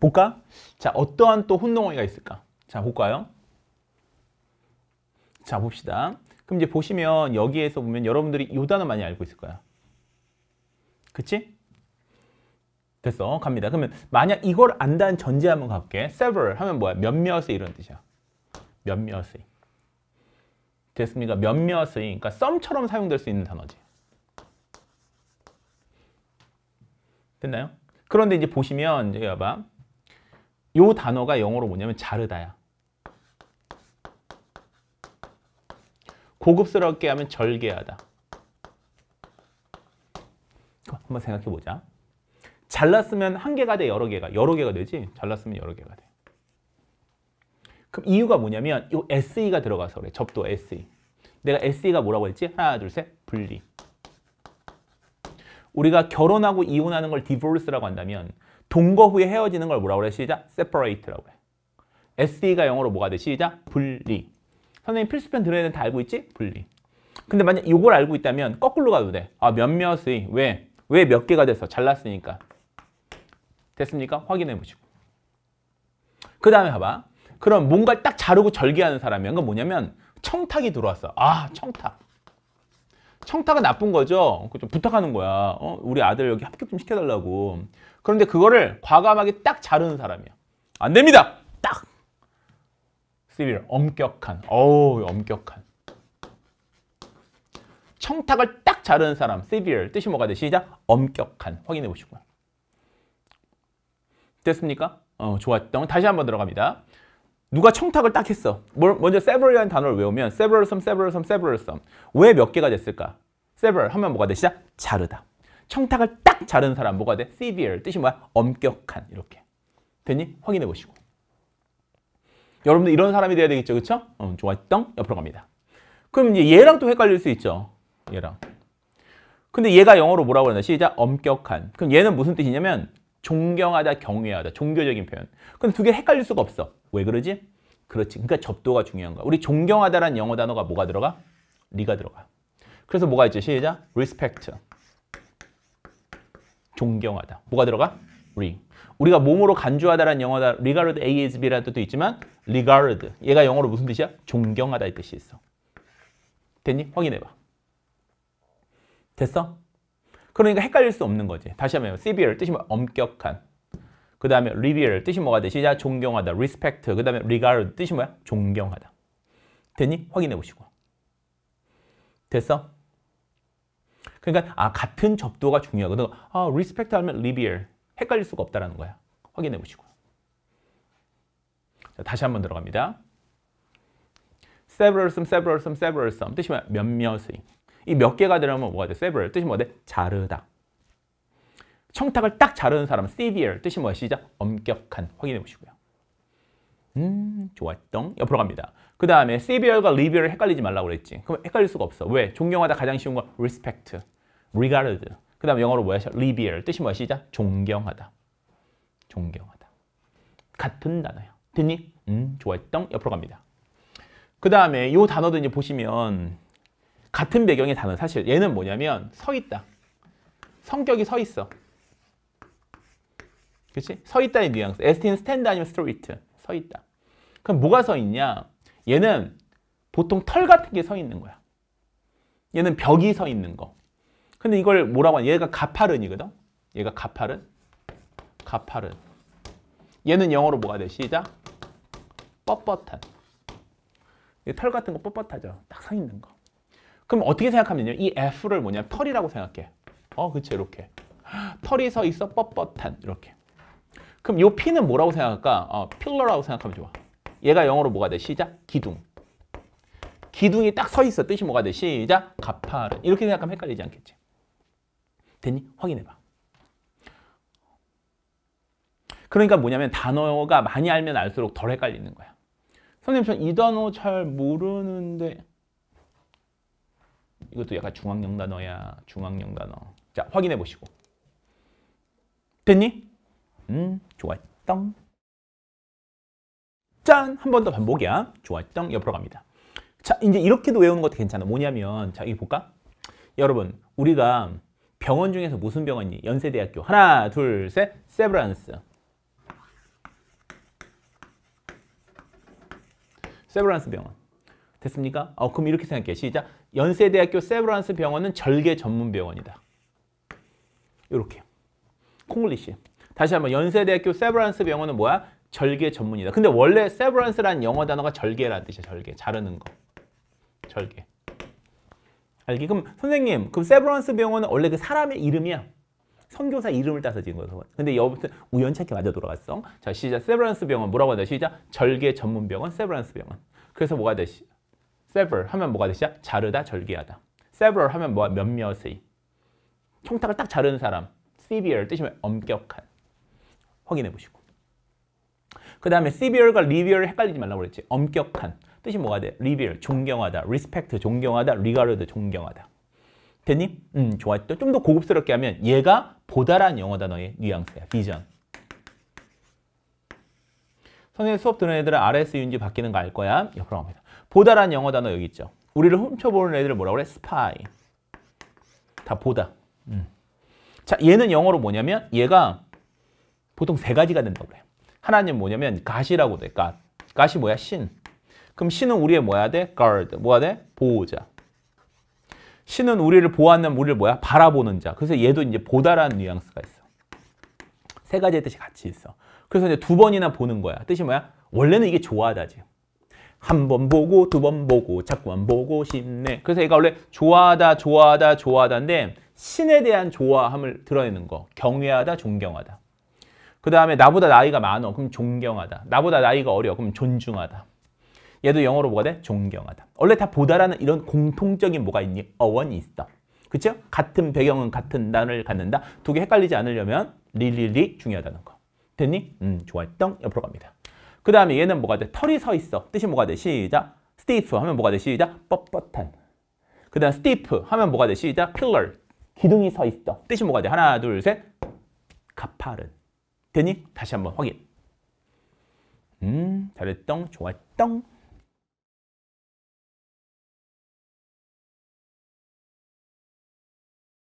볼까? 자, 어떠한 또 혼동어가 있을까? 자, 볼까요? 자, 봅시다. 그럼 이제 보시면 여기에서 보면 여러분들이 요 단어 많이 알고 있을 거야. 그치? 됐어. 갑니다. 그러면 만약 이걸 안다는 전제 한번 갈게. several 하면 뭐야? 몇몇의 이런 뜻이야. 몇몇의. 됐습니까? 몇몇의. 그러니까 썸처럼 사용될 수 있는 단어지. 됐나요? 그런데 이제 보시면 이제 봐. 이 단어가 영어로 뭐냐면 자르다야. 고급스럽게 하면 절개하다. 한번 생각해 보자. 잘랐으면 한 개가 돼, 여러 개가. 여러 개가 되지? 잘랐으면 여러 개가 돼. 그럼 이유가 뭐냐면 이 SE가 들어가서 그래. 접도 SE. 내가 SE가 뭐라고 했지? 하나, 둘, 셋. 분리. 우리가 결혼하고 이혼하는 걸 디볼스라고 한다면 동거 후에 헤어지는 걸 뭐라고 그래? 시작. separate라고 해. SD가 영어로 뭐가 돼? 시작. 분리. 선생님 필수편 들어야 되는 다 알고 있지? 분리. 근데 만약 이걸 알고 있다면 거꾸로 가도 돼. 아, 몇몇의. 왜? 왜 몇 개가 돼서 잘났으니까. 됐습니까? 확인해 보시고. 그 다음에 봐봐. 그럼 뭔가딱 자르고 절개하는 사람이야. 건 뭐냐면 청탁이 들어왔어. 아, 청탁. 청탁은 나쁜 거죠. 좀 부탁하는 거야. 어? 우리 아들 여기 합격 좀 시켜달라고. 그런데 그거를 과감하게 딱 자르는 사람이야. 안 됩니다. 딱. c v 엄격한. 어우, 엄격한. 청탁을 딱 자르는 사람, s e 뜻이 뭐가 돼? 시작. 엄격한. 확인해 보시고요. 됐습니까? 어, 좋았던. 다시 한번 들어갑니다. 누가 청탁을 딱 했어. 뭘, 먼저 several이라는 단어를 외우면 several sum, several sum, several sum. 왜몇 개가 됐을까? several 하면 뭐가 돼? 시작? 자르다. 청탁을 딱자른 사람 뭐가 돼? severe. 뜻이 뭐야? 엄격한. 이렇게. 됐니 확인해 보시고. 여러분들 이런 사람이 돼야 되겠죠. 그쵸? 응, 어, 좋아. 했던 옆으로 갑니다. 그럼 이제 얘랑 또 헷갈릴 수 있죠. 얘랑. 근데 얘가 영어로 뭐라고 그러나? 시작. 엄격한. 그럼 얘는 무슨 뜻이냐면 존경하다, 경외하다. 종교적인 표현. 근데 두 개 헷갈릴 수가 없어. 왜 그러지? 그렇지. 그러니까 접도가 중요한 거야. 우리 존경하다라는 영어 단어가 뭐가 들어가? 리가 들어가. 그래서 뭐가 있지? 시작. respect. 존경하다. 뭐가 들어가? 리. 우리가 몸으로 간주하다라는 영어다. regard ASB라는 뜻도 있지만 regard. 얘가 영어로 무슨 뜻이야? 존경하다 이 뜻이 있어. 됐니? 확인해봐. 됐어? 그러니까 헷갈릴 수 없는 거지. 다시 한번 해봐. severe 뜻이 엄격한. 그 다음에 revere 뜻이 뭐가 되시자? 존경하다. respect. 그 다음에 regard 뜻이 뭐야? 존경하다. 됐니? 확인해 보시고. 됐어? 그러니까 아 같은 접도가 중요하거든. 아 respect 하면 revere. 헷갈릴 수가 없다라는 거야. 확인해 보시고. 자, 다시 한번 들어갑니다. several some, several some, several some 뜻이 뭐야? 몇몇의. 이 몇 개가 들어면 뭐가 돼? several 뜻이 뭐가 돼? 자르다. 청탁을 딱 자르는 사람, severe 뜻이 무엇이죠? 엄격한 확인해 보시고요. 음, 좋았던 옆으로 갑니다. 그 다음에 severe과 r e v e r 헷갈리지 말라고 그랬지. 그럼 헷갈릴 수가 없어. 왜? 존경하다 가장 쉬운 건 respect, regard. 그 다음 영어로 뭐야? r e v e r 뜻이 무엇이죠? 존경하다. 존경하다. 같은 단어야. 듣니? 음, 좋았던 옆으로 갑니다. 그 다음에 이 단어도 이제 보시면 같은 배경의 단어 사실 얘는 뭐냐면 서 있다. 성격이 서 있어. 그치? 서 있다의 뉘앙스. ST는 스탠드 아니면 스트레이트. 서 있다. 그럼 뭐가 서 있냐? 얘는 보통 털 같은 게 서 있는 거야. 얘는 벽이 서 있는 거. 근데 이걸 뭐라고 하냐? 얘가 가파른이거든? 얘가 가파른? 가파른. 얘는 영어로 뭐가 돼? 시작. 뻣뻣한. 털 같은 거 뻣뻣하죠? 딱 서 있는 거. 그럼 어떻게 생각하면요? 이 F를 뭐냐? 털이라고 생각해. 어, 그치, 이렇게. 털이 서 있어, 뻣뻣한. 이렇게. 그럼 요 P는 뭐라고 생각할까? 어, 필러라고 생각하면 좋아. 얘가 영어로 뭐가 돼? 시작. 기둥. 기둥이 딱 서 있어. 뜻이 뭐가 돼? 시작. 가파른. 이렇게 생각하면 헷갈리지 않겠지. 됐니? 확인해봐. 그러니까 뭐냐면 단어가 많이 알면 알수록 덜 헷갈리는 거야. 선생님 저이 단어 잘 모르는데 이것도 약간 중앙령 단어야. 중앙령 단어. 자 확인해 보시고. 됐니? 음, 좋았던. 짠! 한 번 더 반복이야. 좋았던. 옆으로 갑니다. 자, 이제 이렇게도 외우는 것도 괜찮아. 뭐냐면, 자, 여기 볼까? 여러분, 우리가 병원 중에서 무슨 병원이? 연세대학교. 하나, 둘, 셋. 세브란스. 세브란스 병원. 됐습니까? 어, 그럼 이렇게 생각해. 시작. 연세대학교 세브란스 병원은 절개 전문 병원이다. 이렇게. 콩글리시. 다시 한번 연세대학교 세브란스 병원은 뭐야? 절개 전문이다. 근데 원래 세브란스란 영어 단어가 절개라는 뜻이야. 절개. 자르는 거. 절개. 알기? 그럼 선생님, 그럼 세브란스 병원은 원래 그 사람의 이름이야. 선교사 이름을 따서 지은 거죠. 근데 여부터 우연찮게 맞아 돌아갔어. 자, 시작. 세브란스 병원 뭐라고 한다? 시작. 절개 전문 병원, 세브란스 병원. 그래서 뭐가 되시? s e v e 하면 뭐가 되시죠? 자르다, 절개하다. 세브 v 하면 뭐야? 몇몇의. 총탁을 딱 자르는 사람. s 비 v e r 뜻이면 엄격한. 확인해 보시고 그 다음에 severe과 revere를 헷갈리지 말라고 그랬지 엄격한 뜻이 뭐가 돼? revere 존경하다 respect 존경하다 regard 존경하다 됐니? 음 좋았죠 좀 더 고급스럽게 하면 얘가 보다란 영어 단어의 뉘앙스야 비전 선생님 수업 듣는 애들은 RSU인지 바뀌는 거 알 거야 옆으로 합니다 보다란 영어 단어 여기 있죠 우리를 훔쳐보는 애들을 뭐라 고 그래? 스파이 다 보다 음. 자 얘는 영어로 뭐냐면 얘가 보통 세 가지가 된다고 그래요. 하나님 뭐냐면 가시라고 돼. 가. 가시 뭐야? 신. 그럼 신은 우리의 뭐야 돼? guard. 뭐가 돼? 보호자. 신은 우리를 보호하는 우리를 뭐야? 바라보는 자. 그래서 얘도 이제 보다라는 뉘앙스가 있어. 세 가지의 뜻이 같이 있어. 그래서 이제 두 번이나 보는 거야. 뜻이 뭐야? 원래는 이게 좋아하다지. 한 번 보고 두 번 보고 자꾸만 보고 싶네. 그래서 얘가 원래 좋아하다 좋아하다 좋아하다인데 신에 대한 좋아함을 드러내는 거. 경외하다 존경하다. 그 다음에 나보다 나이가 많어. 그럼 존경하다. 나보다 나이가 어려. 그럼 존중하다. 얘도 영어로 뭐가 돼? 존경하다. 원래 다 보다라는 이런 공통적인 뭐가 있니? 어원이 있어. 그쵸? 같은 배경은 같은 단어를 갖는다. 두 개 헷갈리지 않으려면 리리리 중요하다는 거. 됐니? 음, 좋아했던 옆으로 갑니다. 그 다음에 얘는 뭐가 돼? 털이 서 있어. 뜻이 뭐가 돼? 시작. 스 t i f f 하면 뭐가 돼? 시작. 뻣뻣한. 그 다음 stiff 하면 뭐가 돼? 시작. 필러. 기둥이 서 있어. 뜻이 뭐가 돼? 하나, 둘, 셋. 가파른. 되니? 다시 한번 확인. 음, 잘했똥, 좋았똥.